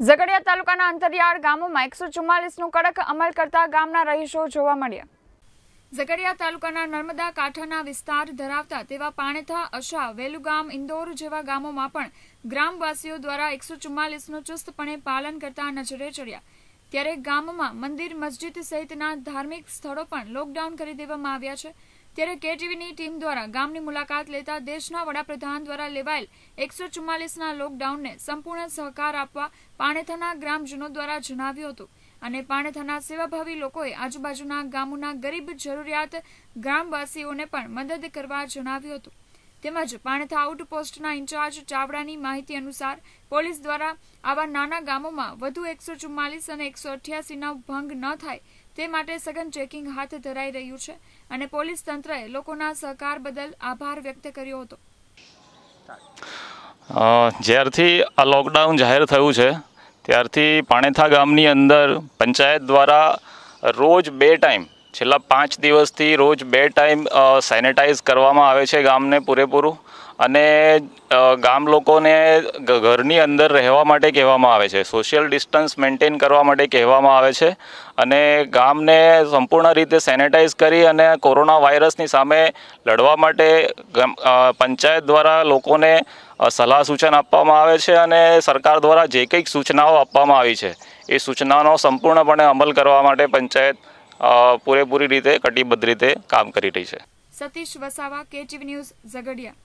ઝઘડિયા તાલુકાના અંતરિયાળ ગામોમાં એકસો ચુમ્માલીસનો કડક અમલ કરતા ગામના રહીશો જોવા મળ્યા ઝઘડિયા તાલુકાના નર્મદા કાંઠાના વિસ્તાર ધરાવતા તેવા પાણેથા અશા વેલુગામ ઇન્દોર જેવા ગામોમાં પણ ગ્રામવાસીઓ દ્વારા એકસો ચુમ્માલીસનું ચુસ્તપણે પાલન કરતા નજરે ચડ્યા ત્યારે ગામમાં મંદિર મસ્જિદ સહિતના ધાર્મિક સ્થળો પણ લોકડાઉન કરી દેવામાં આવ્યા છે ત્યારે કેટીવીની ટીમ દ્વારા ગામની મુલાકાત લેતા દેશના વડાપ્રધાન દ્વારા લેવાયેલ એકસો ચુમ્માલીસના લોકડાઉનને સંપૂર્ણ સહકાર આપવા પાણેથાના ગ્રામજનો દ્વારા જણાવ્યું હતું અને પાણેથાના સેવાભાવી લોકોએ આજુબાજુના ગામોના ગરીબ જરૂરિયાત ગ્રામવાસીઓને પણ મદદ કરવા જણાવ્યું હતું તેમજ પાણથા આઉટપોસ્ટના ઇન્ચાર્જ ચાવડાની માહિતી અનુસાર પોલીસ દ્વારા આવા નાના ગામોમાં વધુ એકસો ચુમ્માલીસ અને એકસો અઠ્યાસીના ભંગ ન થાય તે માટે સઘન ચેકિંગ હાથ ધરાઈ રહ્યું છે અને પોલીસ તંત્રએ લોકોના સહકાર બદલ આભાર વ્યક્ત કર્યો હતો જ્યારથી આ લોકડાઉન જાહેર થયું છે ત્યારથી પાણેથા ગામની અંદર પંચાયત દ્વારા રોજ બે ટાઈમ છેલ્લા પાંચ દિવસથી રોજ બે ટાઈમ સેનેટાઈઝ કરવામાં આવે છે ગામને પૂરેપૂરું અને ગામ લોકોને ઘરની અંદર રહેવા માટે કહેવામાં આવે છે સોશિયલ ડિસ્ટન્સ મેન્ટેન કરવા માટે કહેવામાં આવે છે અને ગામને સંપૂર્ણ રીતે સેનેટાઈઝ કરી અને કોરોના વાયરસની સામે લડવા માટે પંચાયત દ્વારા લોકોને સલાહ સૂચન આપવામાં આવે છે અને સરકાર દ્વારા જે કંઈક સૂચનાઓ આપવામાં આવી છે એ સૂચનાનો સંપૂર્ણપણે અમલ કરવા માટે પંચાયત પૂરેપૂરી રીતે કટિબદ્ધ રીતે કામ કરી રહી છે સતીશ વસાવા કેચીવ ન્યૂઝ ઝઘડિયા